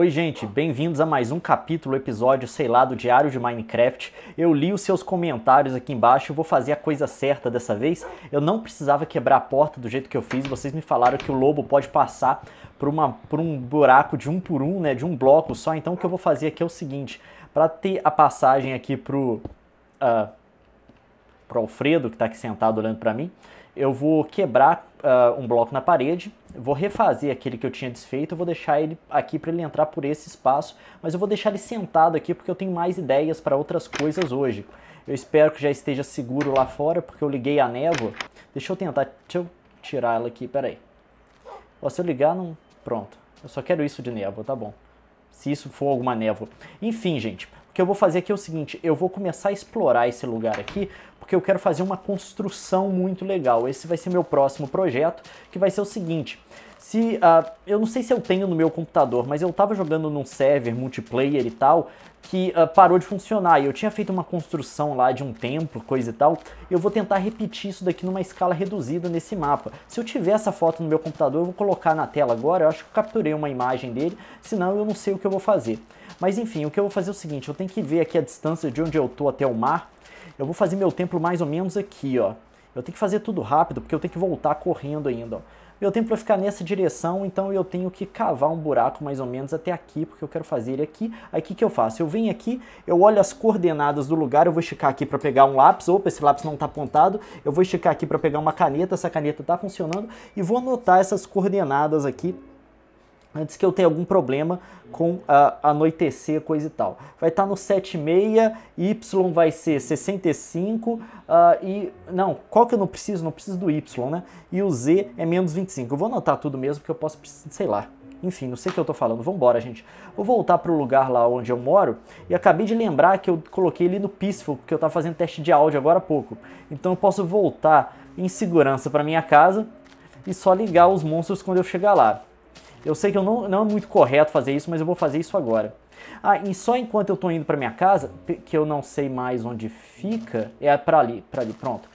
Oi, gente, bem-vindos a mais um capítulo, episódio, sei lá, do Diário de Minecraft. Eu li os seus comentários aqui embaixo, eu vou fazer a coisa certa dessa vez. Eu não precisava quebrar a porta do jeito que eu fiz, vocês me falaram que o lobo pode passar por, uma, por um buraco de um por um, né, de um bloco só. Então o que eu vou fazer aqui é o seguinte, para ter a passagem aqui pro, uh, pro Alfredo, que está aqui sentado olhando para mim, eu vou quebrar uh, um bloco na parede eu vou refazer aquele que eu tinha desfeito, eu vou deixar ele aqui para ele entrar por esse espaço, mas eu vou deixar ele sentado aqui porque eu tenho mais ideias para outras coisas hoje. Eu espero que já esteja seguro lá fora, porque eu liguei a névoa. Deixa eu tentar, deixa eu tirar ela aqui, peraí. Ó, se eu ligar, não... Pronto. Eu só quero isso de névoa, tá bom. Se isso for alguma névoa. Enfim, gente, que eu vou fazer aqui é o seguinte, eu vou começar a explorar esse lugar aqui, porque eu quero fazer uma construção muito legal. Esse vai ser meu próximo projeto, que vai ser o seguinte, se. Uh, eu não sei se eu tenho no meu computador, mas eu tava jogando num server multiplayer e tal, que uh, parou de funcionar. E eu tinha feito uma construção lá de um templo, coisa e tal. Eu vou tentar repetir isso daqui numa escala reduzida nesse mapa. Se eu tiver essa foto no meu computador, eu vou colocar na tela agora. Eu acho que eu capturei uma imagem dele, senão eu não sei o que eu vou fazer. Mas enfim, o que eu vou fazer é o seguinte: eu tenho que ver aqui a distância de onde eu tô até o mar. Eu vou fazer meu templo mais ou menos aqui, ó. Eu tenho que fazer tudo rápido, porque eu tenho que voltar correndo ainda, ó. Meu tempo vai ficar nessa direção, então eu tenho que cavar um buraco mais ou menos até aqui, porque eu quero fazer ele aqui. Aí o que, que eu faço? Eu venho aqui, eu olho as coordenadas do lugar, eu vou esticar aqui para pegar um lápis, opa, esse lápis não está apontado, eu vou esticar aqui para pegar uma caneta, essa caneta está funcionando, e vou anotar essas coordenadas aqui antes que eu tenha algum problema com a, anoitecer, coisa e tal. Vai estar tá no 7,6, Y vai ser 65, uh, ah, e... Não, qual que eu não preciso? Não preciso do Y, né? E o Z é menos 25. Eu vou anotar tudo mesmo, porque eu posso, sei lá. Enfim, não sei o que eu tô falando. Vambora, gente. Vou voltar pro lugar lá onde eu moro, e acabei de lembrar que eu coloquei ele no Peaceful, porque eu tava fazendo teste de áudio agora há pouco. Então eu posso voltar em segurança para minha casa, e só ligar os monstros quando eu chegar lá. Eu sei que eu não, não é muito correto fazer isso, mas eu vou fazer isso agora. Ah, e só enquanto eu estou indo para minha casa, que eu não sei mais onde fica, é para ali, para ali, pronto.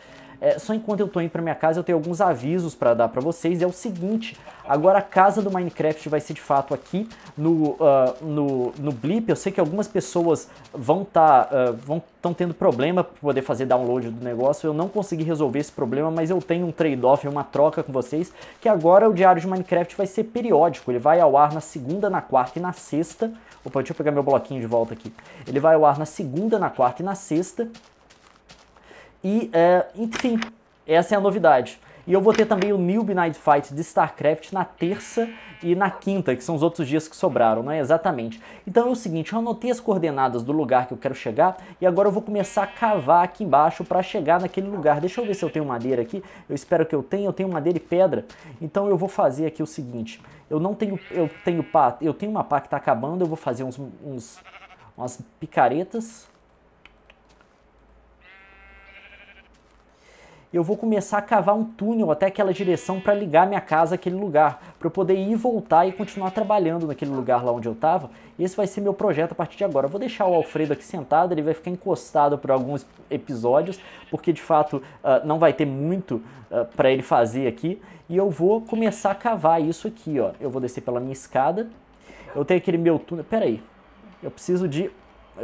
É, só enquanto eu estou indo para minha casa, eu tenho alguns avisos para dar para vocês. É o seguinte: agora a casa do Minecraft vai ser de fato aqui no, uh, no, no Blip. Eu sei que algumas pessoas vão estar tá, uh, vão estão tendo problema para poder fazer download do negócio. Eu não consegui resolver esse problema, mas eu tenho um trade-off, uma troca com vocês, que agora o diário de Minecraft vai ser periódico. Ele vai ao ar na segunda, na quarta e na sexta. Opa, deixa eu pegar meu bloquinho de volta aqui. Ele vai ao ar na segunda, na quarta e na sexta. E, é, enfim, essa é a novidade. E eu vou ter também o New Night Fight de StarCraft na terça e na quinta, que são os outros dias que sobraram, não é exatamente. Então é o seguinte, eu anotei as coordenadas do lugar que eu quero chegar e agora eu vou começar a cavar aqui embaixo para chegar naquele lugar. Deixa eu ver se eu tenho madeira aqui. Eu espero que eu tenha, eu tenho madeira e pedra. Então eu vou fazer aqui o seguinte, eu não tenho eu tenho pá, eu tenho uma pá que está acabando, eu vou fazer uns, uns umas picaretas eu vou começar a cavar um túnel até aquela direção para ligar minha casa àquele lugar, para eu poder ir voltar e continuar trabalhando naquele lugar lá onde eu estava. Esse vai ser meu projeto a partir de agora. Eu vou deixar o Alfredo aqui sentado, ele vai ficar encostado por alguns episódios, porque de fato uh, não vai ter muito uh, ah, para ele fazer aqui. E eu vou começar a cavar isso aqui, ó. Eu vou descer pela minha escada. Eu tenho aquele meu túnel. Pera aí. Eu preciso de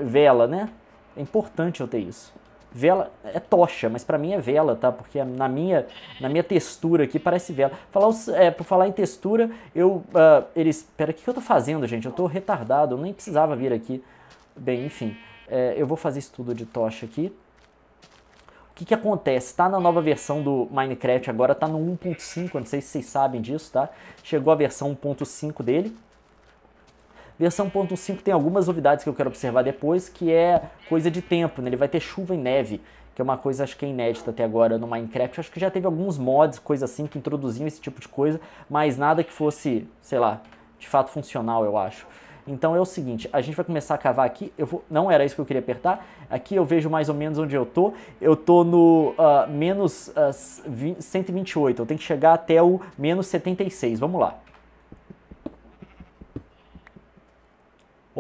vela, né? É importante eu ter isso. Vela é tocha, mas para mim é vela, tá? Porque na minha, na minha textura aqui parece vela. Falar, é, por falar em textura, eu. Uh, eles. Pera, o que, que eu tô fazendo, gente? Eu tô retardado, eu nem precisava vir aqui. Bem, enfim. É, eu vou fazer estudo de tocha aqui. O que, que acontece? Tá na nova versão do Minecraft agora, tá no 1.5, não sei se vocês sabem disso, tá? Chegou a versão 1.5 dele. Versão 1.5 tem algumas novidades que eu quero observar depois, que é coisa de tempo, né? Ele vai ter chuva e neve, que é uma coisa acho que é inédita até agora no Minecraft. Acho que já teve alguns mods, coisa assim, que introduziam esse tipo de coisa, mas nada que fosse, sei lá, de fato funcional, eu acho. Então é o seguinte, a gente vai começar a cavar aqui, eu vou, não era isso que eu queria apertar, aqui eu vejo mais ou menos onde eu tô, eu tô no uh, menos uh, ah, 128, eu tenho que chegar até o menos 76, vamos lá.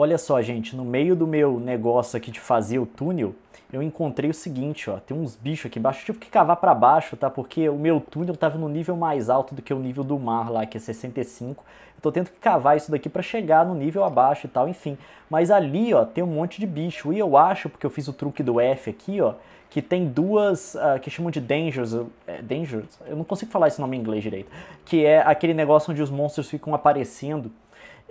Olha só, gente, no meio do meu negócio aqui de fazer o túnel, eu encontrei o seguinte, ó, tem uns bichos aqui embaixo, eu tive que cavar para baixo, tá? Porque o meu túnel tava no nível mais alto do que o nível do mar lá, que é 65. Eu tô tendo que cavar isso daqui para chegar no nível abaixo e tal, enfim. Mas ali, ó, tem um monte de bicho. E eu acho, porque eu fiz o truque do F aqui, ó, que tem duas uh, que chamam de dangers, é, dangers, eu não consigo falar esse nome em inglês direito, que é aquele negócio onde os monstros ficam aparecendo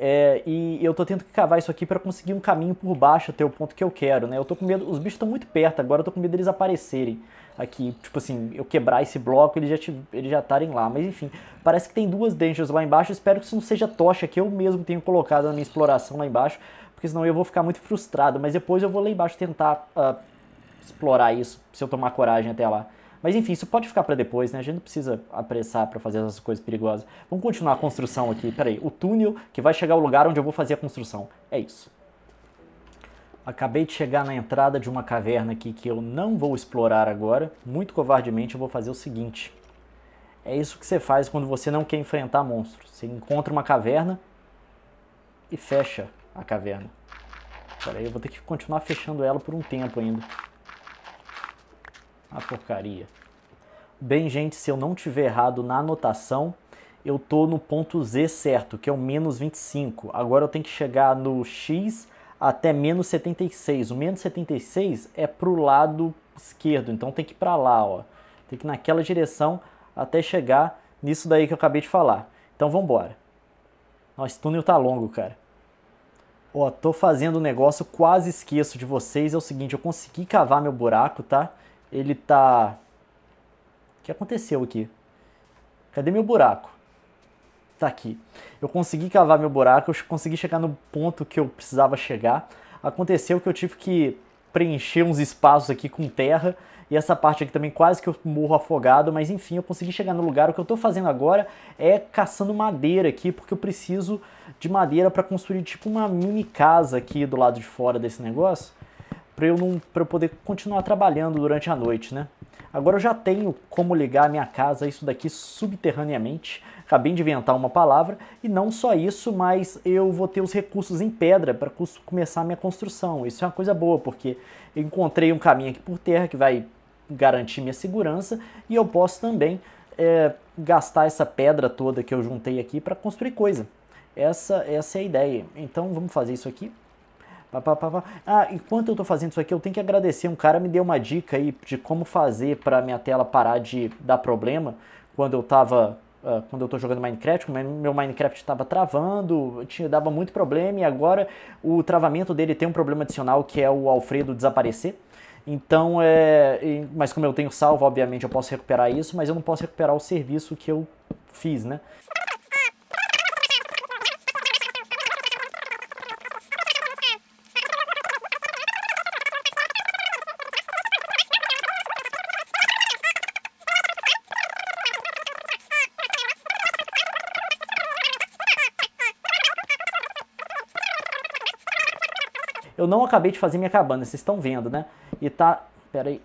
é, e eu tô tendo que cavar isso aqui para conseguir um caminho por baixo até o ponto que eu quero, né? Eu tô com medo, os bichos estão muito perto agora, eu tô com medo deles aparecerem aqui. Tipo assim, eu quebrar esse bloco, eles já eles já estarem lá. Mas enfim, parece que tem duas dungeons lá embaixo, espero que isso não seja tocha que eu mesmo tenho colocado na minha exploração lá embaixo, porque senão eu vou ficar muito frustrado. Mas depois eu vou lá embaixo tentar uh, explorar isso, se eu tomar coragem até lá. Mas enfim, isso pode ficar para depois, né? A gente não precisa apressar para fazer essas coisas perigosas. Vamos continuar a construção aqui. Peraí, o túnel que vai chegar ao lugar onde eu vou fazer a construção. É isso. Acabei de chegar na entrada de uma caverna aqui que eu não vou explorar agora. Muito covardemente eu vou fazer o seguinte. É isso que você faz quando você não quer enfrentar monstros. Você encontra uma caverna e fecha a caverna. Peraí, eu vou ter que continuar fechando ela por um tempo ainda. A porcaria. Bem, gente, se eu não tiver errado na anotação, eu tô no ponto Z certo, que é o menos 25. Agora eu tenho que chegar no X até menos 76. O menos 76 é pro lado esquerdo, então tem que ir para lá, ó. Tem que ir naquela direção até chegar nisso daí que eu acabei de falar. Então vamos embora. Nossa, túnel tá longo, cara. Ó, tô fazendo um negócio, quase esqueço de vocês. É o seguinte, eu consegui cavar meu buraco, tá? ele tá... O que aconteceu aqui? Cadê meu buraco? Tá aqui. Eu consegui cavar meu buraco, eu consegui chegar no ponto que eu precisava chegar. Aconteceu que eu tive que preencher uns espaços aqui com terra e essa parte aqui também quase que eu morro afogado, mas enfim, eu consegui chegar no lugar. O que eu estou fazendo agora é caçando madeira aqui, porque eu preciso de madeira para construir tipo uma mini casa aqui do lado de fora desse negócio para eu não eu poder continuar trabalhando durante a noite, né? Agora eu já tenho como ligar a minha casa isso daqui subterraneamente. Acabei de inventar uma palavra e não só isso, mas eu vou ter os recursos em pedra para começar a minha construção. Isso é uma coisa boa, porque eu encontrei um caminho aqui por terra que vai garantir minha segurança e eu posso também é, gastar essa pedra toda que eu juntei aqui para construir coisa. Essa, essa é a ideia. Então vamos fazer isso aqui. Pá, pá, pá, ah, enquanto eu estou fazendo isso aqui, eu tenho que agradecer. Um cara me deu uma dica aí de como fazer para minha tela parar de dar problema quando eu estava Uh, ah, quando eu estou jogando Minecraft, meu Minecraft estava travando, tinha, dava muito problema e agora o travamento dele tem um problema adicional que é o Alfredo desaparecer. Então, é, e, mas como eu tenho salvo, obviamente eu posso recuperar isso, mas eu não posso recuperar o serviço que eu fiz, né? Eu não acabei de fazer minha cabana, vocês estão vendo, né? E tá... Pera aí.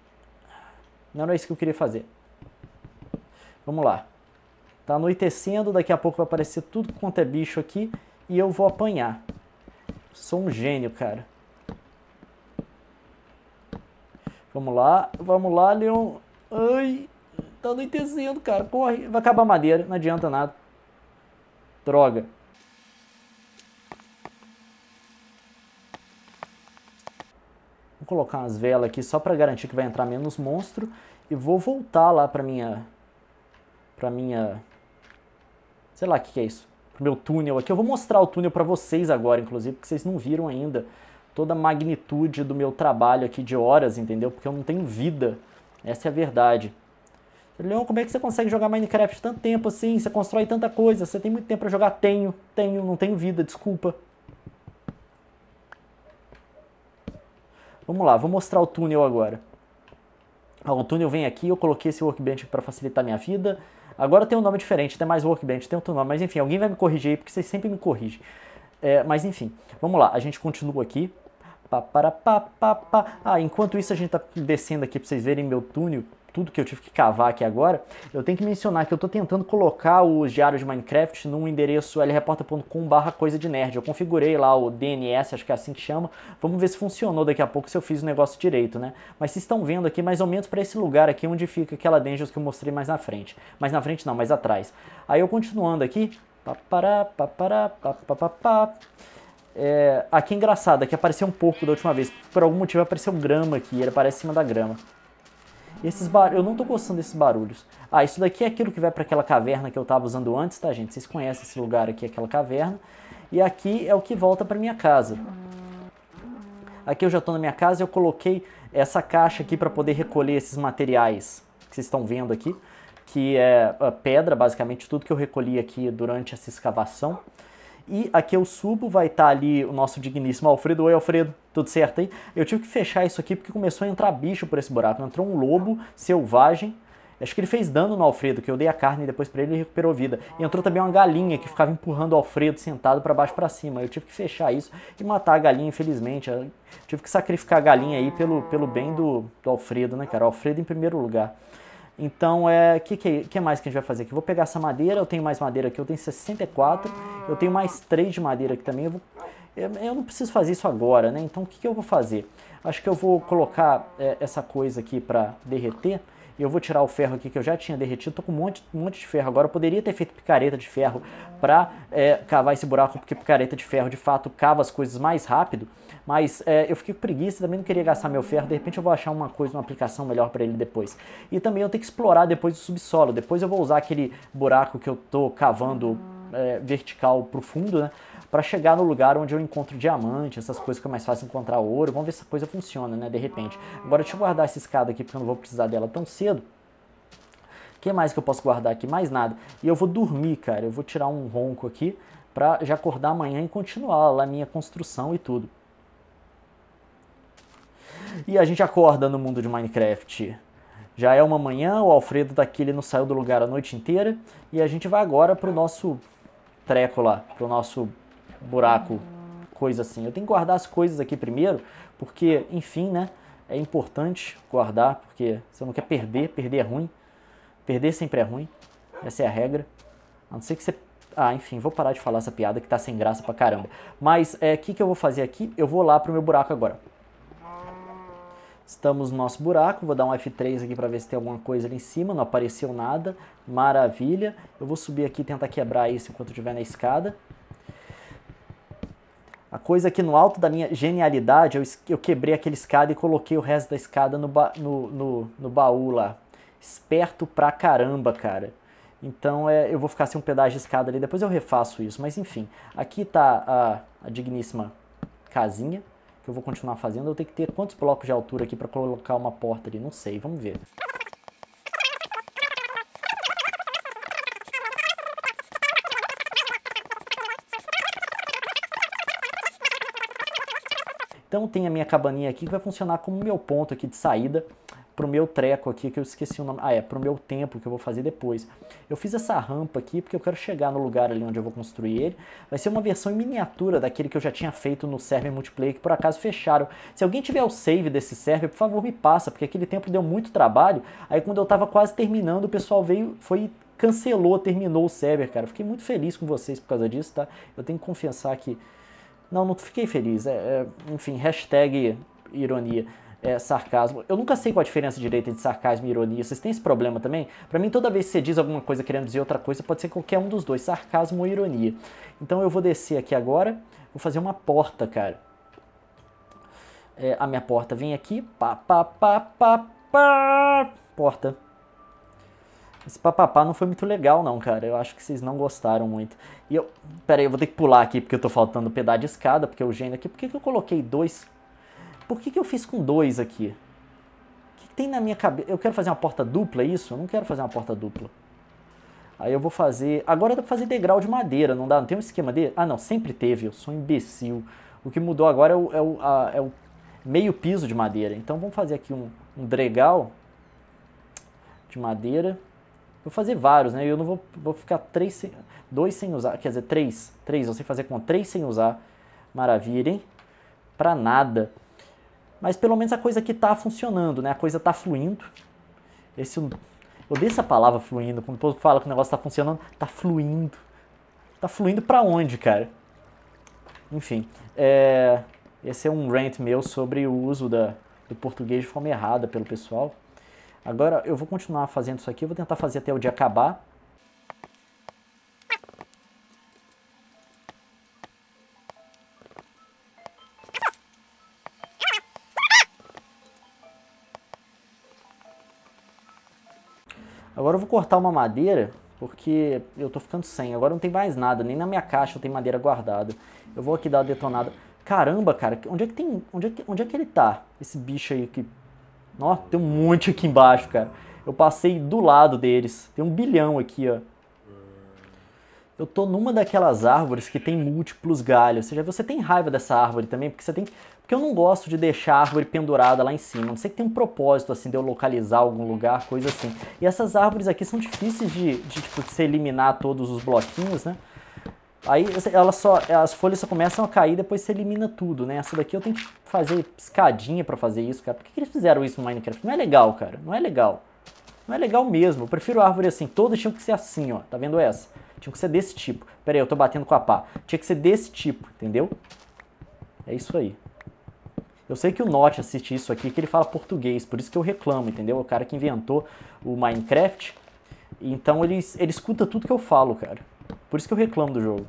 Não era isso que eu queria fazer. Vamos lá. Tá anoitecendo, daqui a pouco vai aparecer tudo quanto é bicho aqui e eu vou apanhar. Sou um gênio, cara. Vamos lá, vamos lá, Leon. Ai, tá anoitecendo, cara. Corre, vai acabar a madeira, não adianta nada. Droga. Vou colocar umas velas aqui só para garantir que vai entrar menos monstro. E vou voltar lá para minha... Para minha... Sei lá o que, que é isso. Pro meu túnel aqui. Eu vou mostrar o túnel para vocês agora, inclusive, porque vocês não viram ainda toda a magnitude do meu trabalho aqui de horas, entendeu? Porque eu não tenho vida. Essa é a verdade. Leon, como é que você consegue jogar Minecraft tanto tempo assim? Você constrói tanta coisa, você tem muito tempo para jogar? Tenho, tenho, não tenho vida, desculpa. Vamos lá, vou mostrar o túnel agora. Ó, o túnel vem aqui, eu coloquei esse workbench para facilitar minha vida. Agora tem um nome diferente, tem mais workbench, tem outro nome, mas enfim, alguém vai me corrigir aí, porque vocês sempre me corrigem. É, mas enfim, vamos lá, a gente continua aqui. para, Ah, enquanto isso a gente tá descendo aqui para vocês verem meu túnel tudo que eu tive que cavar aqui agora, eu tenho que mencionar que eu estou tentando colocar os diários de Minecraft num endereço lreporta.com.br coisa de nerd. Eu configurei lá o DNS, acho que é assim que chama. Vamos ver se funcionou daqui a pouco, se eu fiz o negócio direito, né? Mas vocês estão vendo aqui mais ou menos para esse lugar aqui onde fica aquela Dungeons que eu mostrei mais na frente. Mais na frente não, mais atrás. Aí eu continuando aqui... Papará, papará, papapá... É, aqui é engraçado, aqui apareceu um porco da última vez. Por algum motivo apareceu grama aqui, ele aparece em cima da grama. Esses bar... Eu não tô gostando desses barulhos. Ah, isso daqui é aquilo que vai para aquela caverna que eu tava usando antes, tá, gente? Vocês conhecem esse lugar aqui, aquela caverna. E aqui é o que volta para minha casa. Aqui eu já estou na minha casa e eu coloquei essa caixa aqui para poder recolher esses materiais que vocês estão vendo aqui, que é, é pedra, basicamente tudo que eu recolhi aqui durante essa escavação. E aqui eu subo, vai estar tá ali o nosso digníssimo Alfredo. Oi, Alfredo, tudo certo aí? Eu tive que fechar isso aqui porque começou a entrar bicho por esse buraco. Né? Entrou um lobo selvagem. Acho que ele fez dano no Alfredo, que eu dei a carne depois para ele e recuperou vida. E entrou também uma galinha que ficava empurrando o Alfredo sentado para baixo para cima. Eu tive que fechar isso e matar a galinha, infelizmente. Eu tive que sacrificar a galinha aí pelo, pelo bem do, do Alfredo, né, cara? O Alfredo em primeiro lugar. Então, é que, que, que mais que a gente vai fazer aqui? vou pegar essa madeira, eu tenho mais madeira aqui, eu tenho 64, eu tenho mais 3 de madeira aqui também. Eu, vou, eu, eu não preciso fazer isso agora, né? Então, o que, que, eu vou fazer? Acho que eu vou colocar é, essa coisa aqui para derreter eu vou tirar o ferro aqui que eu já tinha derretido, tô com um monte, um monte de ferro agora, eu poderia ter feito picareta de ferro para é, cavar esse buraco, porque picareta de ferro de fato cava as coisas mais rápido, mas é, eu fiquei com preguiça, também não queria gastar meu ferro, de repente eu vou achar uma coisa, uma aplicação melhor para ele depois. E também eu tenho que explorar depois o subsolo, depois eu vou usar aquele buraco que eu estou cavando é, vertical profundo, né? Para chegar no lugar onde eu encontro diamante, essas coisas que é mais fácil encontrar ouro. Vamos ver se a coisa funciona, né? De repente. Agora deixa eu guardar essa escada aqui, porque eu não vou precisar dela tão cedo. O que mais que eu posso guardar aqui? Mais nada. E eu vou dormir, cara. Eu vou tirar um ronco aqui para já acordar amanhã e continuar lá minha construção e tudo. E a gente acorda no mundo de Minecraft. Já é uma manhã, o Alfredo daquele tá ele não saiu do lugar a noite inteira e a gente vai agora para o nosso treco lá, pro nosso buraco, coisa assim. Eu tenho que guardar as coisas aqui primeiro, porque, enfim, né? É importante guardar, porque você não quer perder, perder é ruim. Perder sempre é ruim. Essa é a regra. A não ser que você. Ah, enfim, vou parar de falar essa piada que tá sem graça pra caramba. Mas o é, que, que eu vou fazer aqui? Eu vou lá pro meu buraco agora. Estamos no nosso buraco, vou dar um F3 aqui para ver se tem alguma coisa ali em cima, não apareceu nada, maravilha. Eu vou subir aqui e tentar quebrar isso enquanto estiver na escada. A coisa aqui no alto da minha genialidade, eu, eu quebrei aquele escada e coloquei o resto da escada no, ba no, no, no baú lá. Esperto pra caramba, cara. Então é, eu vou ficar sem um pedaço de escada ali, depois eu refaço isso, mas enfim. Aqui tá a, a digníssima casinha que eu vou continuar fazendo, eu tenho que ter quantos blocos de altura aqui para colocar uma porta ali? Não sei, vamos ver. Então tem a minha cabaninha aqui que vai funcionar como meu ponto aqui de saída pro meu treco aqui, que eu esqueci o nome. Ah, é, pro meu tempo que eu vou fazer depois. Eu fiz essa rampa aqui porque eu quero chegar no lugar ali onde eu vou construir ele. Vai ser uma versão em miniatura daquele que eu já tinha feito no server multiplayer, que por acaso fecharam. Se alguém tiver o save desse server, por favor me passa, porque aquele tempo deu muito trabalho. Aí quando eu tava quase terminando, o pessoal veio, foi cancelou, terminou o server, cara. Fiquei muito feliz com vocês por causa disso, tá? Eu tenho que confessar que... Não, não fiquei feliz. É, é, enfim, hashtag ironia é, sarcasmo. Eu nunca sei qual a diferença direita de sarcasmo e ironia. Vocês têm esse problema também? Para mim, toda vez que você diz alguma coisa querendo dizer outra coisa, pode ser qualquer um dos dois, sarcasmo ou ironia. Então eu vou descer aqui agora, vou fazer uma porta, cara. É, a minha porta vem aqui, pá, pá, pá, pá, pá, porta. Esse papapá não foi muito legal não, cara. Eu acho que vocês não gostaram muito. E eu... Pera aí, eu vou ter que pular aqui porque eu tô faltando pedaço de escada, porque o gênio aqui. Por que, que eu coloquei dois por que, que eu fiz com dois aqui? O que, que tem na minha cabeça? Eu quero fazer uma porta dupla, é isso? Eu não quero fazer uma porta dupla. Aí eu vou fazer... Agora dá pra fazer degrau de madeira, não dá? Não tem um esquema dele? Ah, não, sempre teve, eu sou um imbecil. O que mudou agora é o, é o, a, é o meio piso de madeira. Então vamos fazer aqui um, um dregal de madeira. Vou fazer vários, né? Eu não vou, vou ficar três sem, dois sem usar, quer dizer, três. Três, eu sei fazer com três sem usar. Maravilha, hein? Pra nada mas pelo menos a coisa que está funcionando, né? A coisa está fluindo. Esse, eu odeio essa palavra fluindo. Quando o povo fala que o negócio está funcionando, está fluindo. Está fluindo para onde, cara? Enfim, é, esse é um rant meu sobre o uso da, do português de forma errada pelo pessoal. Agora eu vou continuar fazendo isso aqui, eu vou tentar fazer até o dia acabar. cortar uma madeira, porque eu tô ficando sem. Agora não tem mais nada, nem na minha caixa eu tenho madeira guardada. Eu vou aqui dar uma detonada. Caramba, cara, onde é que tem. Onde é que, onde é que ele tá? Esse bicho aí que. Nossa, tem um monte aqui embaixo, cara. Eu passei do lado deles. Tem um bilhão aqui, ó eu tô numa daquelas árvores que tem múltiplos galhos. Ou seja, você tem raiva dessa árvore também, porque você tem. Porque eu não gosto de deixar a árvore pendurada lá em cima. Não sei que tem um propósito assim de eu localizar algum lugar, coisa assim. E essas árvores aqui são difíceis de, de tipo, de se eliminar todos os bloquinhos, né? Aí ela só, as folhas só começam a cair depois você elimina tudo, né? Essa daqui eu tenho que fazer escadinha para fazer isso, cara. Por que, que eles fizeram isso no Minecraft? Não é legal, cara. Não é legal. Não é legal mesmo. Eu prefiro árvore assim. Todas tinham que ser assim, ó. Tá vendo essa? Tinha que ser desse tipo. Pera aí, eu tô batendo com a pá. Tinha que ser desse tipo, entendeu? É isso aí. Eu sei que o Note assiste isso aqui, que ele fala português, por isso que eu reclamo, entendeu? O cara que inventou o Minecraft. Então ele, ele escuta tudo que eu falo, cara. Por isso que eu reclamo do jogo.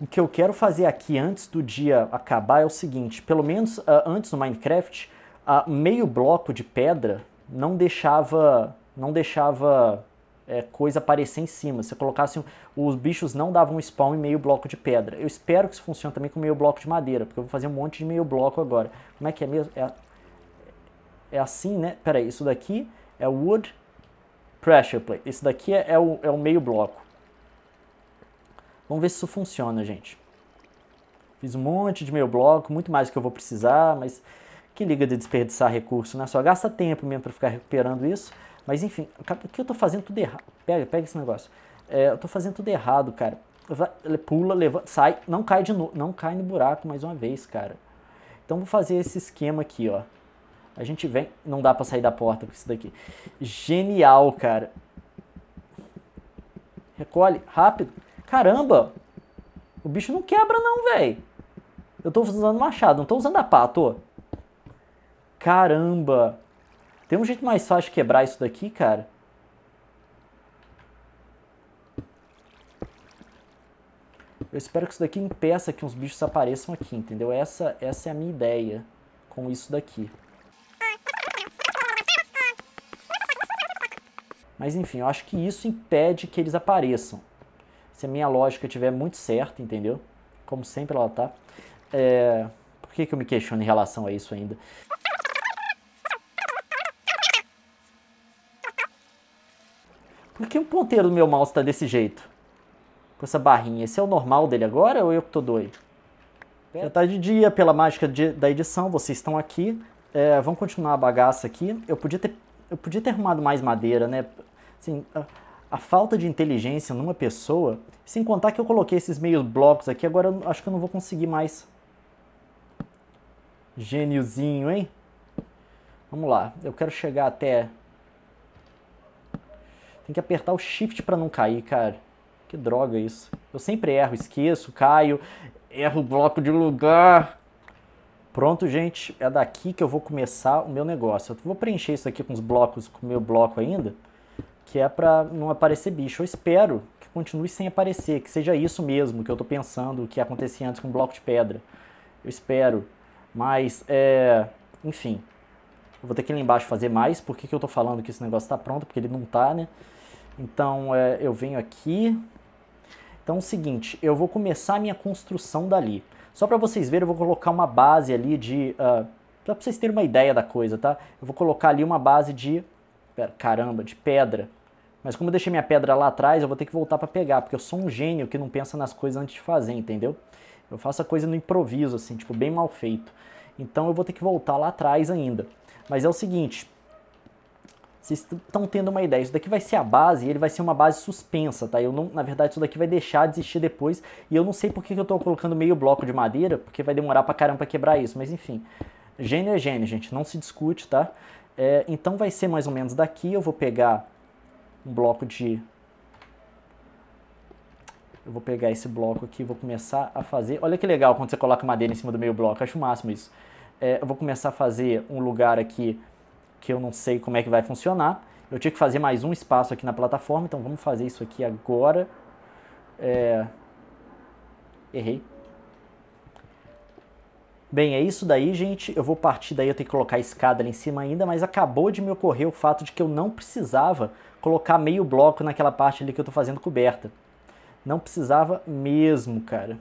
O que eu quero fazer aqui antes do dia acabar é o seguinte: pelo menos uh, antes no Minecraft, uh, meio bloco de pedra não deixava, não deixava é, coisa aparecer em cima. Se eu colocasse, os bichos não davam spawn em meio bloco de pedra. Eu espero que isso funcione também com meio bloco de madeira, porque eu vou fazer um monte de meio bloco agora. Como é que é mesmo? É, é assim, né? Pera aí, isso daqui é wood pressure plate. Isso daqui é, é, o, é o meio bloco. Vamos ver se isso funciona, gente. Fiz um monte de meio bloco, muito mais do que eu vou precisar, mas que liga de desperdiçar recurso, né? Só gasta tempo mesmo para ficar recuperando isso. Mas enfim, o que eu tô fazendo tudo errado? Pega, pega esse negócio. É, eu tô fazendo tudo errado, cara. Pula, levanta, sai, não cai de novo, não cai no buraco mais uma vez, cara. Então vou fazer esse esquema aqui, ó. A gente vem, não dá para sair da porta com isso daqui. Genial, cara. Recolhe, rápido. Caramba! O bicho não quebra não, velho. Eu tô usando machado, não tô usando a pá, tô. Caramba! Tem um jeito mais fácil de quebrar isso daqui, cara? Eu espero que isso daqui impeça que uns bichos apareçam aqui, entendeu? Essa, essa é a minha ideia com isso daqui. Mas enfim, eu acho que isso impede que eles apareçam. Se a minha lógica estiver muito certa, entendeu? Como sempre ela tá. É... Por que, que eu me questiono em relação a isso ainda? Por que o ponteiro do meu mouse está desse jeito? Com essa barrinha. Esse é o normal dele agora ou eu que tô doido? Já é tá de dia, pela mágica de, da edição, vocês estão aqui. É, vamos continuar a bagaça aqui. Eu podia ter, eu podia ter arrumado mais madeira, né? Assim, a, a falta de inteligência numa pessoa, sem contar que eu coloquei esses meios blocos aqui, agora eu acho que eu não vou conseguir mais. Gêniozinho, hein? Vamos lá, eu quero chegar até tem que apertar o shift para não cair, cara. Que droga isso. Eu sempre erro, esqueço, caio, erro o bloco de lugar. Pronto, gente, é daqui que eu vou começar o meu negócio. Eu vou preencher isso aqui com os blocos, com o meu bloco ainda, que é para não aparecer bicho. Eu espero que continue sem aparecer, que seja isso mesmo que eu estou pensando que acontecia antes com o bloco de pedra. Eu espero, mas, é... enfim, eu vou ter que ir lá embaixo fazer mais. Por que, que eu estou falando que esse negócio está pronto? Porque ele não está, né? Então, é, eu venho aqui. Então, é o seguinte, eu vou começar a minha construção dali. Só para vocês verem, eu vou colocar uma base ali de... Uh, ah, para vocês terem uma ideia da coisa, tá? Eu vou colocar ali uma base de... Pera, caramba, de pedra. Mas como eu deixei minha pedra lá atrás, eu vou ter que voltar para pegar, porque eu sou um gênio que não pensa nas coisas antes de fazer, entendeu? Eu faço a coisa no improviso, assim, tipo, bem mal feito. Então eu vou ter que voltar lá atrás ainda. Mas é o seguinte, vocês estão tendo uma ideia. Isso daqui vai ser a base e ele vai ser uma base suspensa, tá? Eu não, na verdade, isso daqui vai deixar de existir depois. E eu não sei porque que eu tô colocando meio bloco de madeira, porque vai demorar pra caramba pra quebrar isso. Mas enfim, gênio é gênio, gente. Não se discute, tá? É, então vai ser mais ou menos daqui. Eu vou pegar um bloco de... Eu vou pegar esse bloco aqui e vou começar a fazer. Olha que legal quando você coloca madeira em cima do meio bloco. Acho o máximo isso é, eu vou começar a fazer um lugar aqui que eu não sei como é que vai funcionar. Eu tinha que fazer mais um espaço aqui na plataforma, então vamos fazer isso aqui agora. É... Errei. Bem, é isso daí, gente. Eu vou partir daí, eu tenho que colocar a escada ali em cima ainda, mas acabou de me ocorrer o fato de que eu não precisava colocar meio bloco naquela parte ali que eu estou fazendo coberta. Não precisava mesmo, cara.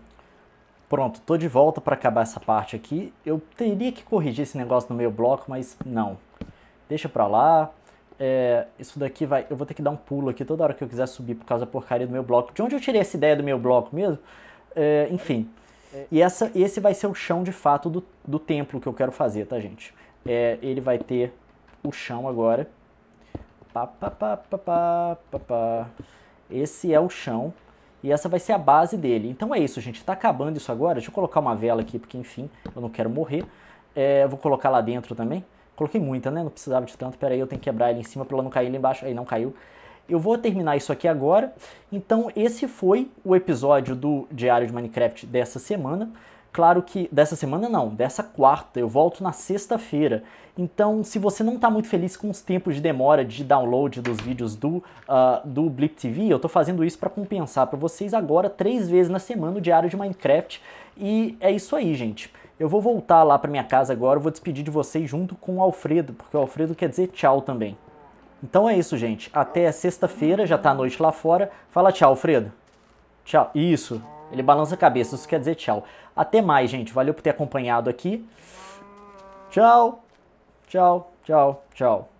Pronto, tô de volta para acabar essa parte aqui. Eu teria que corrigir esse negócio no meu bloco, mas não. Deixa para lá. É, isso daqui vai... Eu vou ter que dar um pulo aqui toda hora que eu quiser subir por causa da porcaria do meu bloco. De onde eu tirei essa ideia do meu bloco mesmo? É, enfim. É. E essa, esse vai ser o chão, de fato, do, do templo que eu quero fazer, tá, gente? É, ele vai ter o chão agora. Pá, pá, pá, pá, Esse é o chão. E essa vai ser a base dele. Então é isso, gente. Está acabando isso agora. Deixa eu colocar uma vela aqui, porque enfim, eu não quero morrer. É, vou colocar lá dentro também. Coloquei muita, né? Não precisava de tanto. Pera aí, eu tenho que quebrar ele em cima para ela não cair ali embaixo. Aí não caiu. Eu vou terminar isso aqui agora. Então esse foi o episódio do Diário de Minecraft dessa semana. Claro que dessa semana não, dessa quarta, eu volto na sexta-feira. Então, se você não está muito feliz com os tempos de demora de download dos vídeos do, uh, do Blip TV, eu estou fazendo isso para compensar para vocês agora três vezes na semana o diário de Minecraft. E é isso aí, gente. Eu vou voltar lá para minha casa agora, vou despedir de vocês junto com o Alfredo, porque o Alfredo quer dizer tchau também. Então é isso, gente. Até sexta-feira, já tá a noite lá fora. Fala tchau, Alfredo. Tchau. Isso. Ele balança a cabeça, isso quer dizer tchau. Até mais, gente. Valeu por ter acompanhado aqui. Tchau, tchau, tchau, tchau.